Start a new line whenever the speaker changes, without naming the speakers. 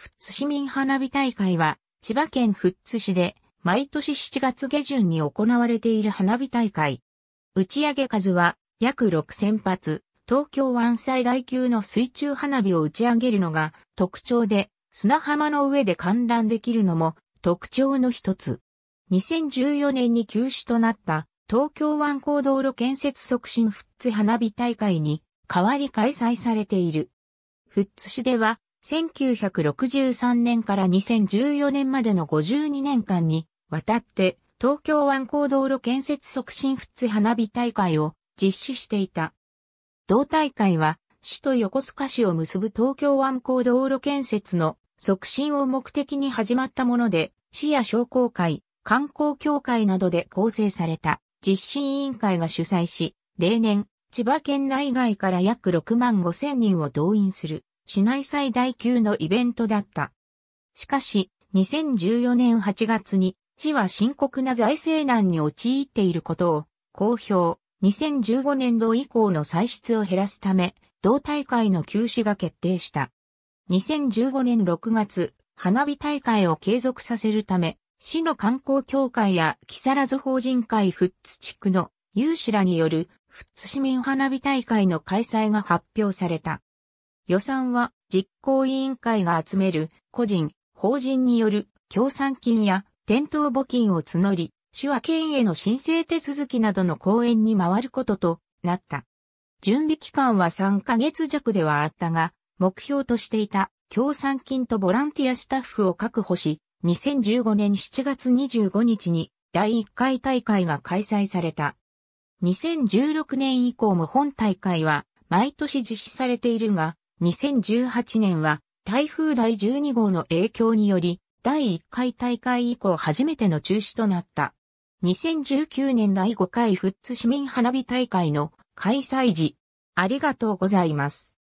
富津市民花火大会は、千葉県富津市で、毎年7月下旬に行われている花火大会。打ち上げ数は、約6000発、東京湾最大級の水中花火を打ち上げるのが特徴で、砂浜の上で観覧できるのも特徴の一つ。2014年に休止となった東京湾高道路建設促進富津花火大会に代わり開催されている。富津市では1963年から2014年までの52年間に渡って東京湾高道路建設促進普通花火大会を実施していた。同大会は市と横須賀市を結ぶ東京湾高道路建設の促進を目的に始まったもので、市や商工会、観光協会などで構成された実施委員会が主催し、例年、千葉県内外から約6万5千人を動員する。市内最大級のイベントだった。しかし、2014年8月に、市は深刻な財政難に陥っていることを公表。2015年度以降の歳出を減らすため、同大会の休止が決定した。2015年6月、花火大会を継続させるため、市の観光協会や木更津法人会富津地区の有志らによる富津市民花火大会の開催が発表された。予算は実行委員会が集める個人、法人による協賛金や店頭募金を募り、手話県への申請手続きなどの講演に回ることとなった。準備期間は3ヶ月弱ではあったが、目標としていた協賛金とボランティアスタッフを確保し、2015年7月25日に第1回大会が開催された。2016年以降も本大会は毎年実施されているが、2018年は台風第12号の影響により、第1回大会以降初めての中止となった。2019年第5回富津市民花火大会の開催時、ありがとうございます。